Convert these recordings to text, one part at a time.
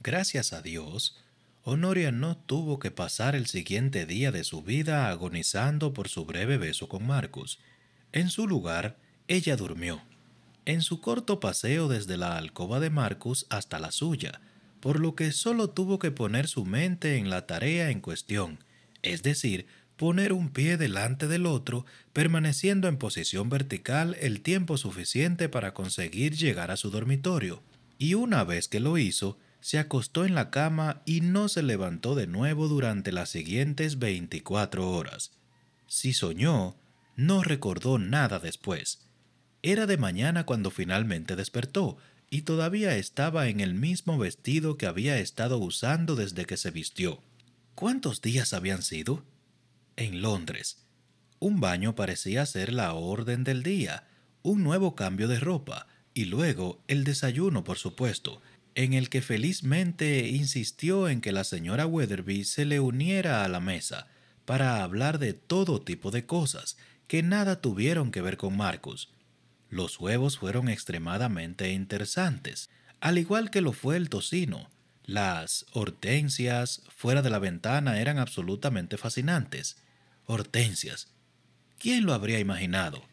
Gracias a Dios, Honoria no tuvo que pasar el siguiente día de su vida agonizando por su breve beso con Marcus. En su lugar, ella durmió. En su corto paseo desde la alcoba de Marcus hasta la suya, por lo que solo tuvo que poner su mente en la tarea en cuestión, es decir, poner un pie delante del otro, permaneciendo en posición vertical el tiempo suficiente para conseguir llegar a su dormitorio. Y una vez que lo hizo, se acostó en la cama y no se levantó de nuevo durante las siguientes 24 horas. Si soñó, no recordó nada después. Era de mañana cuando finalmente despertó, y todavía estaba en el mismo vestido que había estado usando desde que se vistió. ¿Cuántos días habían sido? En Londres. Un baño parecía ser la orden del día, un nuevo cambio de ropa y luego el desayuno, por supuesto, en el que felizmente insistió en que la señora Weatherby se le uniera a la mesa para hablar de todo tipo de cosas que nada tuvieron que ver con Marcus. Los huevos fueron extremadamente interesantes, al igual que lo fue el tocino, las hortensias fuera de la ventana eran absolutamente fascinantes. Hortensias. ¿Quién lo habría imaginado?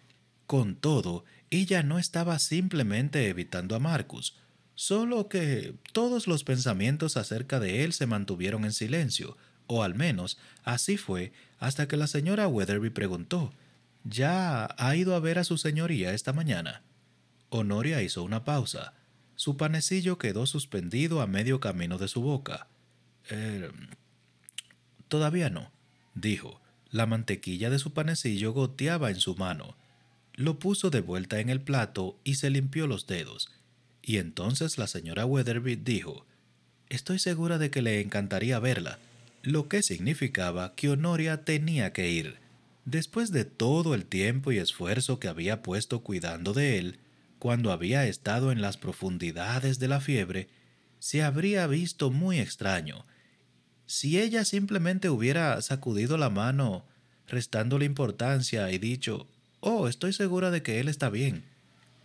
Con todo, ella no estaba simplemente evitando a Marcus, solo que todos los pensamientos acerca de él se mantuvieron en silencio, o al menos así fue hasta que la señora Weatherby preguntó, ¿Ya ha ido a ver a su señoría esta mañana? Honoria hizo una pausa. Su panecillo quedó suspendido a medio camino de su boca. Er, todavía no, dijo. La mantequilla de su panecillo goteaba en su mano. Lo puso de vuelta en el plato y se limpió los dedos. Y entonces la señora Weatherby dijo, Estoy segura de que le encantaría verla, lo que significaba que Honoria tenía que ir. Después de todo el tiempo y esfuerzo que había puesto cuidando de él, cuando había estado en las profundidades de la fiebre, se habría visto muy extraño si ella simplemente hubiera sacudido la mano, restándole importancia y dicho, oh, estoy segura de que él está bien.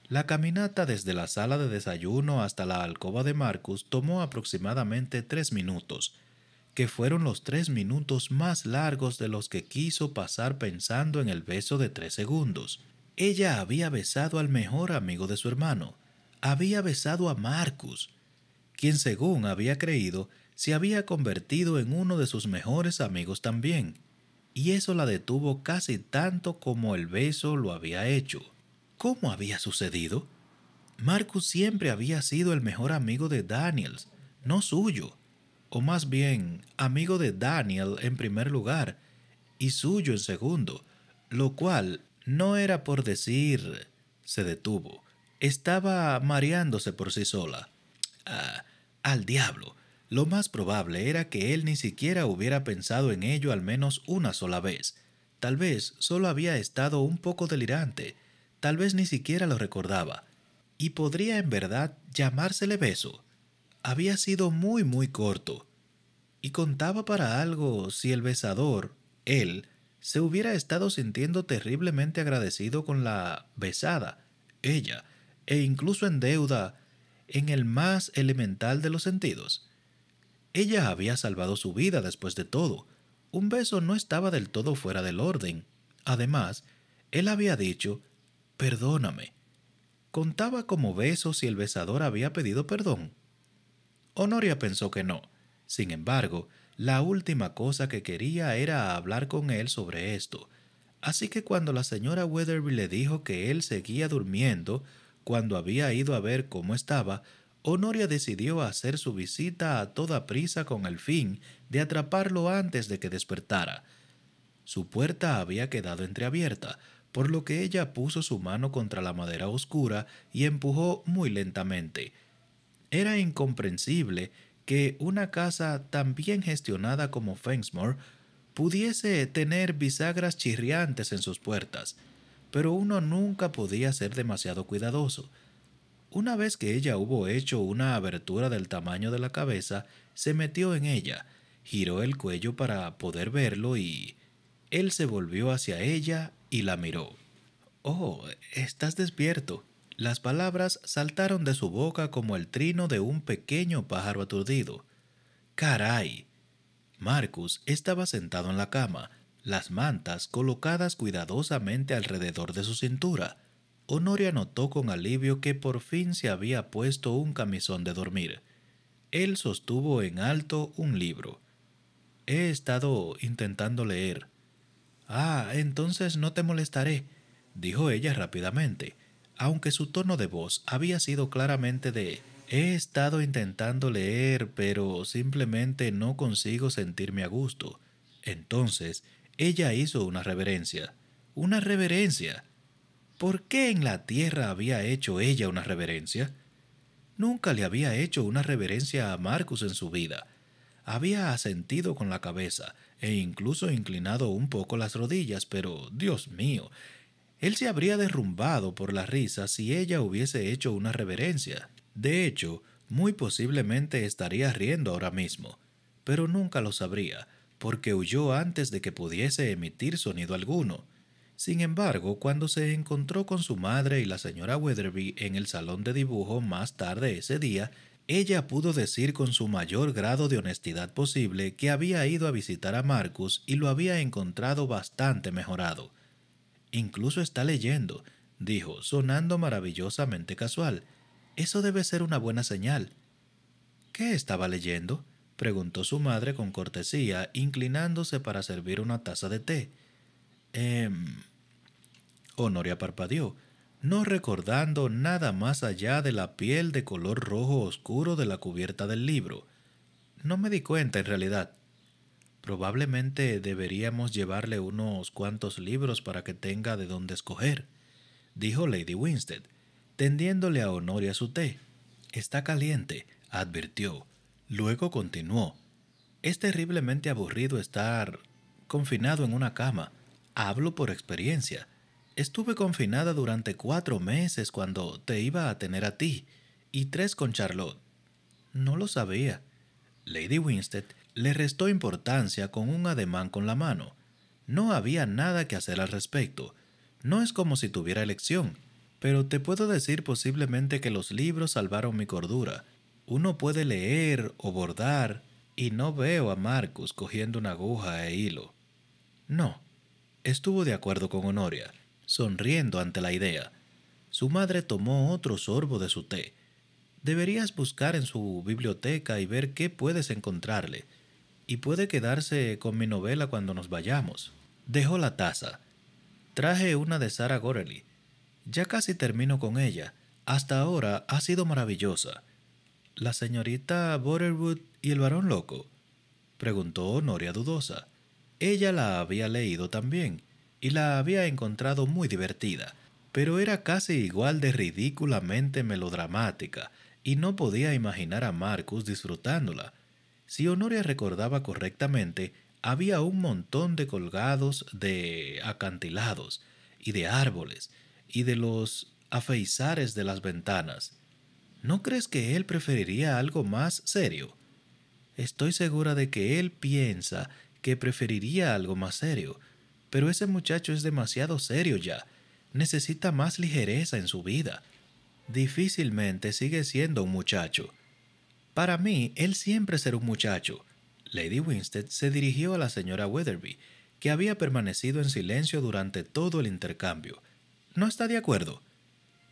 La caminata desde la sala de desayuno hasta la alcoba de Marcus tomó aproximadamente tres minutos, que fueron los tres minutos más largos de los que quiso pasar pensando en el beso de tres segundos. Ella había besado al mejor amigo de su hermano, había besado a Marcus, quien según había creído se había convertido en uno de sus mejores amigos también, y eso la detuvo casi tanto como el beso lo había hecho. ¿Cómo había sucedido? Marcus siempre había sido el mejor amigo de Daniels, no suyo, o más bien amigo de Daniel en primer lugar y suyo en segundo, lo cual no era por decir... se detuvo. Estaba mareándose por sí sola. Ah, al diablo. Lo más probable era que él ni siquiera hubiera pensado en ello al menos una sola vez. Tal vez solo había estado un poco delirante, tal vez ni siquiera lo recordaba. Y podría en verdad llamársele beso. Había sido muy, muy corto. Y contaba para algo si el besador, él, se hubiera estado sintiendo terriblemente agradecido con la besada, ella, e incluso en deuda en el más elemental de los sentidos. Ella había salvado su vida después de todo. Un beso no estaba del todo fuera del orden. Además, él había dicho, perdóname. ¿Contaba como beso si el besador había pedido perdón? Honoria pensó que no. Sin embargo, la última cosa que quería era hablar con él sobre esto, así que cuando la señora Weatherby le dijo que él seguía durmiendo, cuando había ido a ver cómo estaba, Honoria decidió hacer su visita a toda prisa con el fin de atraparlo antes de que despertara. Su puerta había quedado entreabierta, por lo que ella puso su mano contra la madera oscura y empujó muy lentamente. Era incomprensible que una casa tan bien gestionada como Fensmore pudiese tener bisagras chirriantes en sus puertas, pero uno nunca podía ser demasiado cuidadoso. Una vez que ella hubo hecho una abertura del tamaño de la cabeza, se metió en ella, giró el cuello para poder verlo y... Él se volvió hacia ella y la miró. Oh, estás despierto, las palabras saltaron de su boca como el trino de un pequeño pájaro aturdido. ¡Caray! Marcus estaba sentado en la cama, las mantas colocadas cuidadosamente alrededor de su cintura. Honoria notó con alivio que por fin se había puesto un camisón de dormir. Él sostuvo en alto un libro. He estado intentando leer. Ah, entonces no te molestaré, dijo ella rápidamente aunque su tono de voz había sido claramente de He estado intentando leer, pero simplemente no consigo sentirme a gusto. Entonces, ella hizo una reverencia. ¿Una reverencia? ¿Por qué en la tierra había hecho ella una reverencia? Nunca le había hecho una reverencia a Marcus en su vida. Había asentido con la cabeza e incluso inclinado un poco las rodillas, pero, Dios mío, él se habría derrumbado por la risa si ella hubiese hecho una reverencia. De hecho, muy posiblemente estaría riendo ahora mismo, pero nunca lo sabría, porque huyó antes de que pudiese emitir sonido alguno. Sin embargo, cuando se encontró con su madre y la señora Weatherby en el salón de dibujo más tarde ese día, ella pudo decir con su mayor grado de honestidad posible que había ido a visitar a Marcus y lo había encontrado bastante mejorado. Incluso está leyendo, dijo, sonando maravillosamente casual. Eso debe ser una buena señal. ¿Qué estaba leyendo? preguntó su madre con cortesía, inclinándose para servir una taza de té. Em, Honoria parpadeó, no recordando nada más allá de la piel de color rojo oscuro de la cubierta del libro. No me di cuenta en realidad. Probablemente deberíamos llevarle unos cuantos libros para que tenga de dónde escoger, dijo Lady Winstead, tendiéndole a Honoria su té. Está caliente, advirtió. Luego continuó. Es terriblemente aburrido estar confinado en una cama. Hablo por experiencia. Estuve confinada durante cuatro meses cuando te iba a tener a ti, y tres con Charlotte. No lo sabía. Lady Winstead le restó importancia con un ademán con la mano. No había nada que hacer al respecto. No es como si tuviera elección, pero te puedo decir posiblemente que los libros salvaron mi cordura. Uno puede leer o bordar y no veo a Marcus cogiendo una aguja e hilo. No, estuvo de acuerdo con Honoria, sonriendo ante la idea. Su madre tomó otro sorbo de su té. Deberías buscar en su biblioteca y ver qué puedes encontrarle y puede quedarse con mi novela cuando nos vayamos. Dejó la taza. Traje una de Sarah Gorely. Ya casi termino con ella. Hasta ahora ha sido maravillosa. ¿La señorita Butterwood y el varón loco? preguntó Noria dudosa. Ella la había leído también y la había encontrado muy divertida, pero era casi igual de ridículamente melodramática y no podía imaginar a Marcus disfrutándola si Honoria recordaba correctamente, había un montón de colgados de acantilados y de árboles y de los afeizares de las ventanas. ¿No crees que él preferiría algo más serio? Estoy segura de que él piensa que preferiría algo más serio, pero ese muchacho es demasiado serio ya. Necesita más ligereza en su vida. Difícilmente sigue siendo un muchacho. Para mí, él siempre será un muchacho. Lady Winstead se dirigió a la señora Weatherby, que había permanecido en silencio durante todo el intercambio. ¿No está de acuerdo?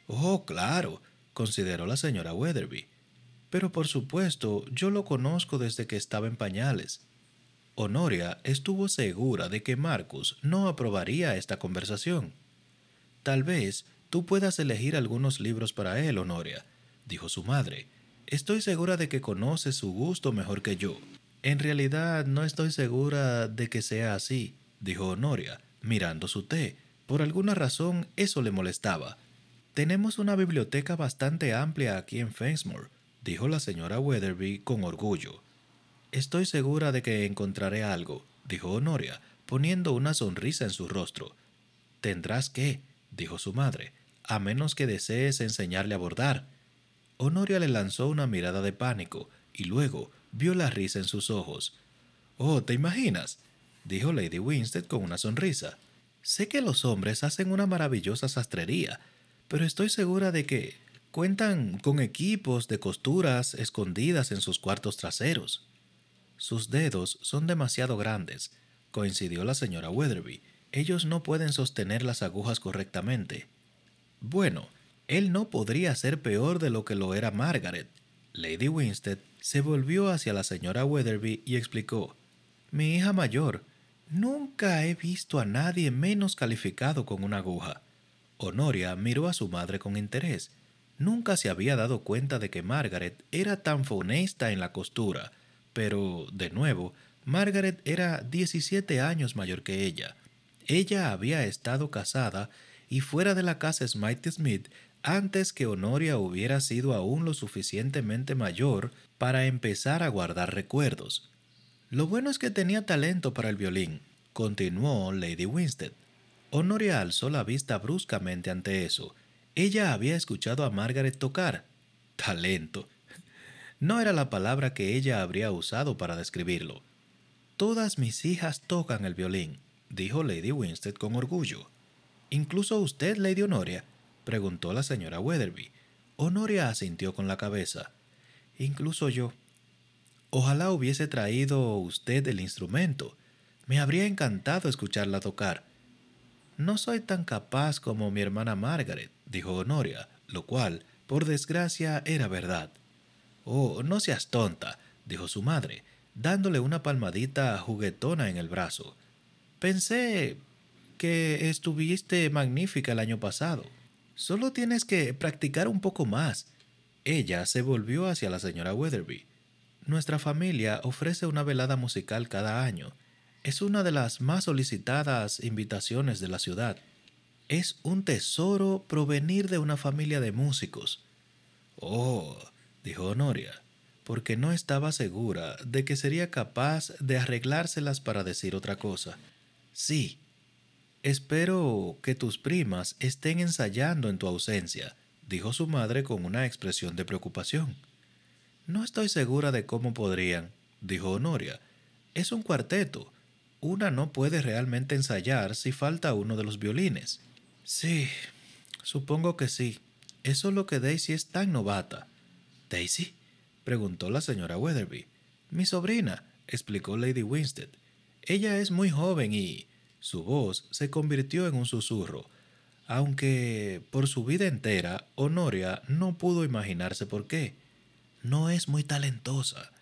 Oh, claro, consideró la señora Weatherby. Pero por supuesto, yo lo conozco desde que estaba en pañales. Honoria estuvo segura de que Marcus no aprobaría esta conversación. Tal vez tú puedas elegir algunos libros para él, Honoria, dijo su madre. Estoy segura de que conoce su gusto mejor que yo. En realidad no estoy segura de que sea así, dijo Honoria, mirando su té. Por alguna razón eso le molestaba. Tenemos una biblioteca bastante amplia aquí en Fensmore, dijo la señora Weatherby con orgullo. Estoy segura de que encontraré algo, dijo Honoria, poniendo una sonrisa en su rostro. Tendrás que, dijo su madre, a menos que desees enseñarle a bordar. Honoria le lanzó una mirada de pánico y luego vio la risa en sus ojos. Oh, ¿te imaginas? dijo Lady Winstead con una sonrisa. Sé que los hombres hacen una maravillosa sastrería, pero estoy segura de que cuentan con equipos de costuras escondidas en sus cuartos traseros. Sus dedos son demasiado grandes, coincidió la señora Weatherby. Ellos no pueden sostener las agujas correctamente. Bueno, él no podría ser peor de lo que lo era Margaret. Lady Winstead se volvió hacia la señora Weatherby y explicó, Mi hija mayor, nunca he visto a nadie menos calificado con una aguja. Honoria miró a su madre con interés. Nunca se había dado cuenta de que Margaret era tan funesta en la costura, pero, de nuevo, Margaret era 17 años mayor que ella. Ella había estado casada y fuera de la casa Smythe Smith antes que Honoria hubiera sido aún lo suficientemente mayor para empezar a guardar recuerdos. Lo bueno es que tenía talento para el violín, continuó Lady Winstead. Honoria alzó la vista bruscamente ante eso. Ella había escuchado a Margaret tocar. Talento. No era la palabra que ella habría usado para describirlo. Todas mis hijas tocan el violín, dijo Lady Winstead con orgullo. Incluso usted, Lady Honoria, preguntó la señora Weatherby. Honoria asintió con la cabeza. Incluso yo. Ojalá hubiese traído usted el instrumento. Me habría encantado escucharla tocar. No soy tan capaz como mi hermana Margaret, dijo Honoria, lo cual, por desgracia, era verdad. Oh, no seas tonta, dijo su madre, dándole una palmadita juguetona en el brazo. Pensé que estuviste magnífica el año pasado. Solo tienes que practicar un poco más. Ella se volvió hacia la señora Weatherby. Nuestra familia ofrece una velada musical cada año. Es una de las más solicitadas invitaciones de la ciudad. Es un tesoro provenir de una familia de músicos. Oh, dijo Honoria, porque no estaba segura de que sería capaz de arreglárselas para decir otra cosa. Sí, Espero que tus primas estén ensayando en tu ausencia, dijo su madre con una expresión de preocupación. No estoy segura de cómo podrían, dijo Honoria. Es un cuarteto. Una no puede realmente ensayar si falta uno de los violines. Sí, supongo que sí. Eso Es lo que Daisy es tan novata. ¿Daisy? preguntó la señora Weatherby. Mi sobrina, explicó Lady Winstead. Ella es muy joven y... Su voz se convirtió en un susurro, aunque por su vida entera Honoria no pudo imaginarse por qué. No es muy talentosa.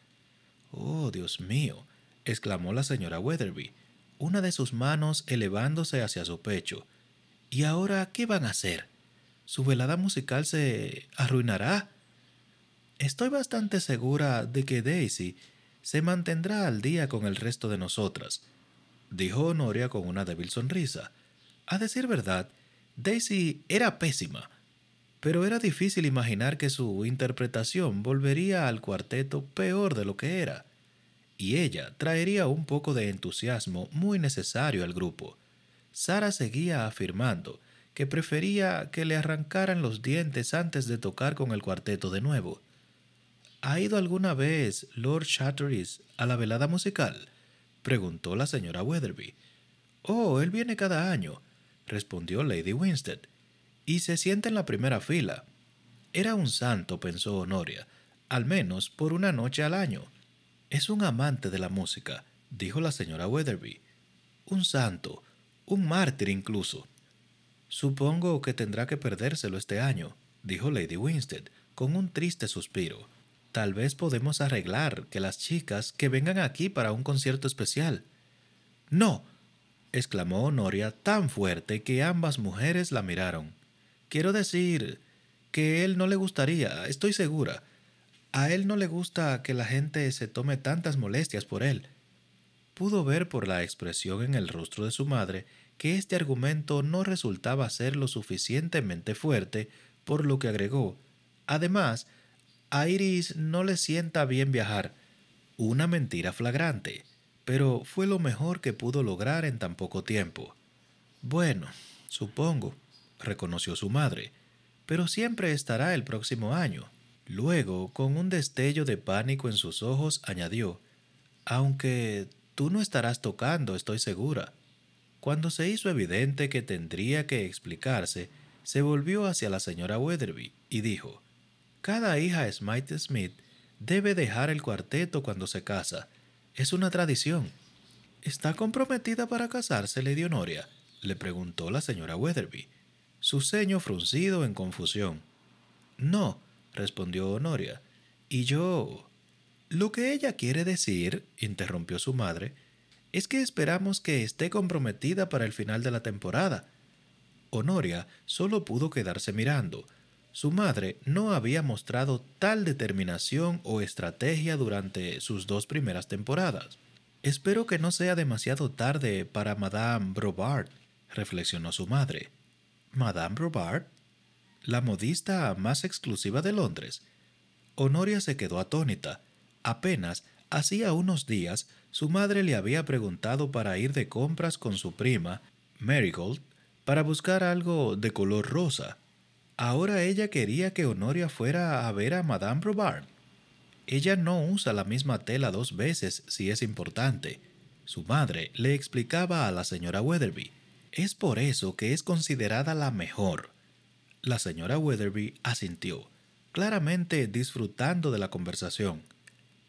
Oh, Dios mío, exclamó la señora Weatherby, una de sus manos elevándose hacia su pecho. ¿Y ahora qué van a hacer? ¿Su velada musical se arruinará? Estoy bastante segura de que Daisy se mantendrá al día con el resto de nosotras, dijo Honoria con una débil sonrisa. A decir verdad, Daisy era pésima, pero era difícil imaginar que su interpretación volvería al cuarteto peor de lo que era, y ella traería un poco de entusiasmo muy necesario al grupo. Sara seguía afirmando que prefería que le arrancaran los dientes antes de tocar con el cuarteto de nuevo. ¿Ha ido alguna vez Lord Chatteris a la velada musical? preguntó la señora Weatherby. Oh, él viene cada año, respondió Lady Winstead, y se sienta en la primera fila. Era un santo, pensó Honoria, al menos por una noche al año. Es un amante de la música, dijo la señora Weatherby. Un santo, un mártir incluso. Supongo que tendrá que perdérselo este año, dijo Lady Winstead, con un triste suspiro. Tal vez podemos arreglar que las chicas que vengan aquí para un concierto especial. No, exclamó Honoria tan fuerte que ambas mujeres la miraron. Quiero decir que él no le gustaría, estoy segura. A él no le gusta que la gente se tome tantas molestias por él. Pudo ver por la expresión en el rostro de su madre que este argumento no resultaba ser lo suficientemente fuerte, por lo que agregó. Además, a Iris no le sienta bien viajar. Una mentira flagrante, pero fue lo mejor que pudo lograr en tan poco tiempo. Bueno, supongo, reconoció su madre, pero siempre estará el próximo año. Luego, con un destello de pánico en sus ojos, añadió, Aunque tú no estarás tocando, estoy segura. Cuando se hizo evidente que tendría que explicarse, se volvió hacia la señora Weatherby y dijo, cada hija Smythe Smith debe dejar el cuarteto cuando se casa. Es una tradición. ¿Está comprometida para casarse, Lady Honoria? le preguntó la señora Weatherby, su ceño fruncido en confusión. No, respondió Honoria. Y yo... Lo que ella quiere decir, interrumpió su madre, es que esperamos que esté comprometida para el final de la temporada. Honoria solo pudo quedarse mirando, su madre no había mostrado tal determinación o estrategia durante sus dos primeras temporadas. Espero que no sea demasiado tarde para Madame Brobard, reflexionó su madre. ¿Madame Brobard? La modista más exclusiva de Londres. Honoria se quedó atónita. Apenas hacía unos días su madre le había preguntado para ir de compras con su prima, Marigold, para buscar algo de color rosa. Ahora ella quería que Honoria fuera a ver a Madame Robard. Ella no usa la misma tela dos veces si es importante. Su madre le explicaba a la señora Weatherby. Es por eso que es considerada la mejor. La señora Weatherby asintió, claramente disfrutando de la conversación.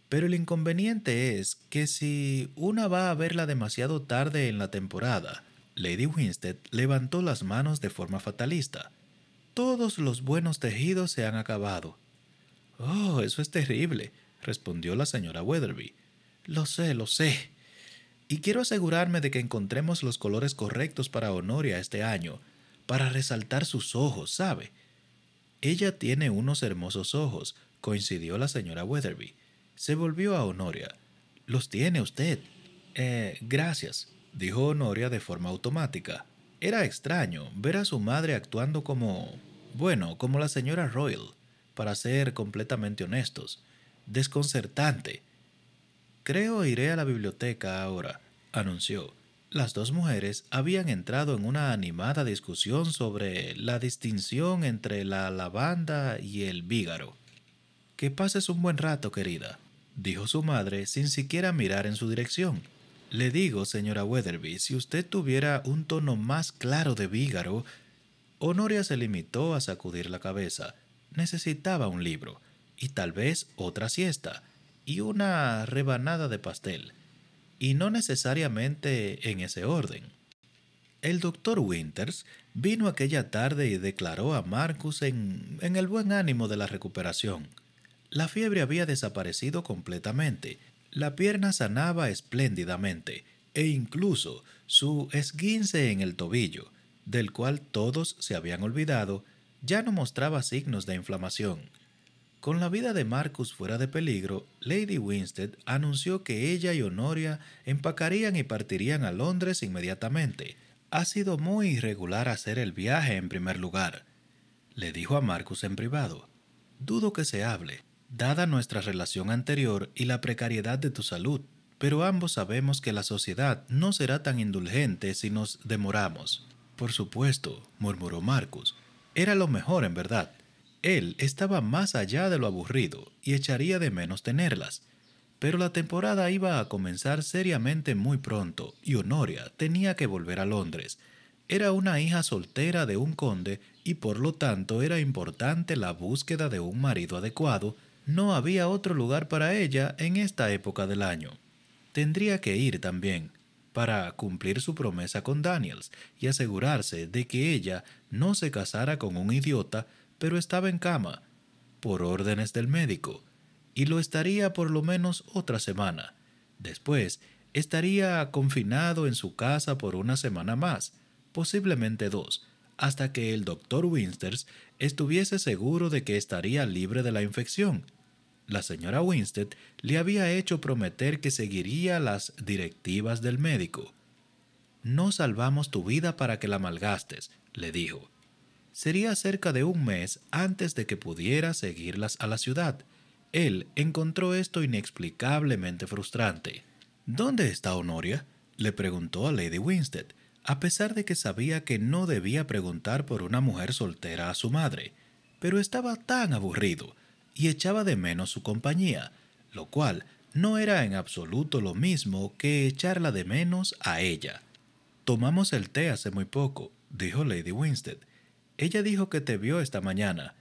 Pero el inconveniente es que si una va a verla demasiado tarde en la temporada, Lady Winstead levantó las manos de forma fatalista todos los buenos tejidos se han acabado. Oh, eso es terrible, respondió la señora Weatherby. Lo sé, lo sé. Y quiero asegurarme de que encontremos los colores correctos para Honoria este año, para resaltar sus ojos, ¿sabe? Ella tiene unos hermosos ojos, coincidió la señora Weatherby. Se volvió a Honoria. Los tiene usted. Eh, gracias, dijo Honoria de forma automática. Era extraño ver a su madre actuando como, bueno, como la señora Royal, para ser completamente honestos, desconcertante. Creo iré a la biblioteca ahora, anunció. Las dos mujeres habían entrado en una animada discusión sobre la distinción entre la lavanda y el vígaro. Que pases un buen rato, querida, dijo su madre sin siquiera mirar en su dirección. Le digo, señora Weatherby, si usted tuviera un tono más claro de vígaro, Honoria se limitó a sacudir la cabeza. Necesitaba un libro, y tal vez otra siesta, y una rebanada de pastel, y no necesariamente en ese orden. El doctor Winters vino aquella tarde y declaró a Marcus en, en el buen ánimo de la recuperación. La fiebre había desaparecido completamente la pierna sanaba espléndidamente e incluso su esguince en el tobillo, del cual todos se habían olvidado, ya no mostraba signos de inflamación. Con la vida de Marcus fuera de peligro, Lady Winstead anunció que ella y Honoria empacarían y partirían a Londres inmediatamente. Ha sido muy irregular hacer el viaje en primer lugar, le dijo a Marcus en privado. Dudo que se hable dada nuestra relación anterior y la precariedad de tu salud, pero ambos sabemos que la sociedad no será tan indulgente si nos demoramos. Por supuesto, murmuró Marcus. Era lo mejor en verdad. Él estaba más allá de lo aburrido y echaría de menos tenerlas. Pero la temporada iba a comenzar seriamente muy pronto y Honoria tenía que volver a Londres. Era una hija soltera de un conde y por lo tanto era importante la búsqueda de un marido adecuado no había otro lugar para ella en esta época del año. Tendría que ir también, para cumplir su promesa con Daniels y asegurarse de que ella no se casara con un idiota, pero estaba en cama, por órdenes del médico, y lo estaría por lo menos otra semana. Después, estaría confinado en su casa por una semana más, posiblemente dos, hasta que el doctor Winsters estuviese seguro de que estaría libre de la infección la señora Winstead le había hecho prometer que seguiría las directivas del médico. No salvamos tu vida para que la malgastes, le dijo. Sería cerca de un mes antes de que pudiera seguirlas a la ciudad. Él encontró esto inexplicablemente frustrante. ¿Dónde está Honoria? le preguntó a Lady Winstead, a pesar de que sabía que no debía preguntar por una mujer soltera a su madre, pero estaba tan aburrido y echaba de menos su compañía, lo cual no era en absoluto lo mismo que echarla de menos a ella. Tomamos el té hace muy poco, dijo Lady Winstead. Ella dijo que te vio esta mañana.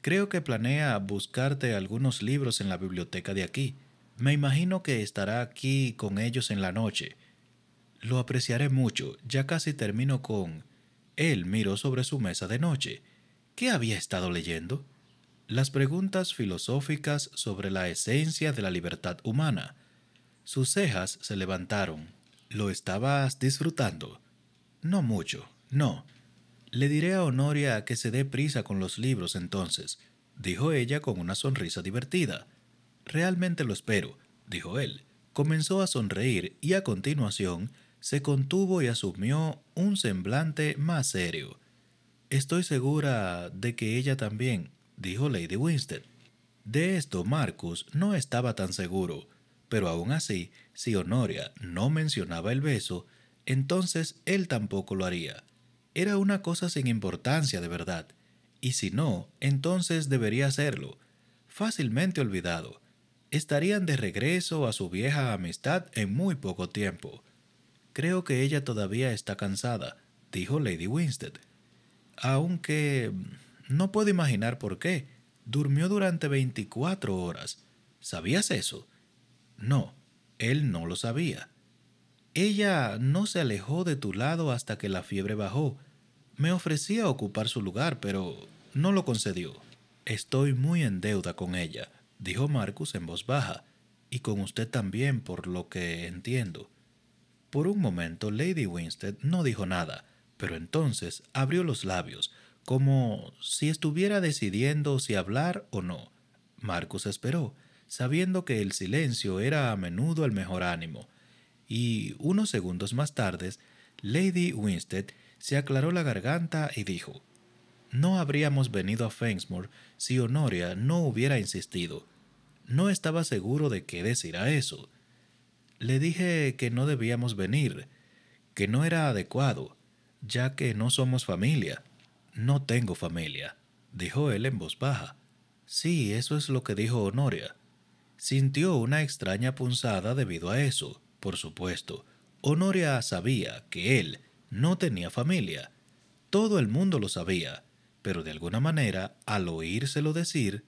Creo que planea buscarte algunos libros en la biblioteca de aquí. Me imagino que estará aquí con ellos en la noche. Lo apreciaré mucho, ya casi termino con... Él miró sobre su mesa de noche. ¿Qué había estado leyendo? las preguntas filosóficas sobre la esencia de la libertad humana. Sus cejas se levantaron. ¿Lo estabas disfrutando? No mucho, no. Le diré a Honoria que se dé prisa con los libros entonces, dijo ella con una sonrisa divertida. Realmente lo espero, dijo él. Comenzó a sonreír y a continuación se contuvo y asumió un semblante más serio. Estoy segura de que ella también, dijo Lady Winstead. De esto Marcus no estaba tan seguro, pero aún así, si Honoria no mencionaba el beso, entonces él tampoco lo haría. Era una cosa sin importancia de verdad, y si no, entonces debería hacerlo. Fácilmente olvidado. Estarían de regreso a su vieja amistad en muy poco tiempo. Creo que ella todavía está cansada, dijo Lady Winstead. Aunque... No puedo imaginar por qué. Durmió durante veinticuatro horas. ¿Sabías eso? No, él no lo sabía. Ella no se alejó de tu lado hasta que la fiebre bajó. Me ofrecía ocupar su lugar, pero no lo concedió. Estoy muy en deuda con ella, dijo Marcus en voz baja, y con usted también, por lo que entiendo. Por un momento Lady Winstead no dijo nada, pero entonces abrió los labios, como si estuviera decidiendo si hablar o no. Marcus esperó, sabiendo que el silencio era a menudo el mejor ánimo, y unos segundos más tarde, Lady Winstead se aclaró la garganta y dijo, No habríamos venido a Fensmore si Honoria no hubiera insistido. No estaba seguro de qué decir a eso. Le dije que no debíamos venir, que no era adecuado, ya que no somos familia. No tengo familia, dijo él en voz baja. Sí, eso es lo que dijo Honoria. Sintió una extraña punzada debido a eso, por supuesto. Honoria sabía que él no tenía familia. Todo el mundo lo sabía, pero de alguna manera, al oírselo decir,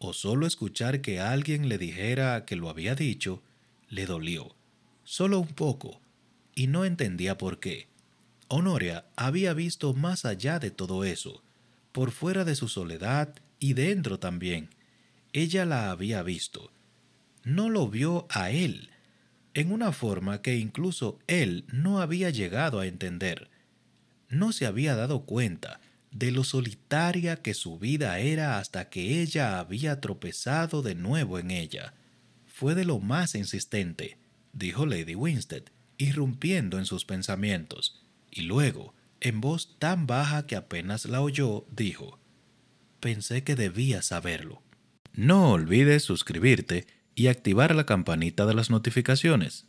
o solo escuchar que alguien le dijera que lo había dicho, le dolió, solo un poco, y no entendía por qué. Honoria había visto más allá de todo eso, por fuera de su soledad y dentro también. Ella la había visto. No lo vio a él, en una forma que incluso él no había llegado a entender. No se había dado cuenta de lo solitaria que su vida era hasta que ella había tropezado de nuevo en ella. Fue de lo más insistente, dijo Lady Winstead, irrumpiendo en sus pensamientos y luego, en voz tan baja que apenas la oyó, dijo, Pensé que debía saberlo. No olvides suscribirte y activar la campanita de las notificaciones.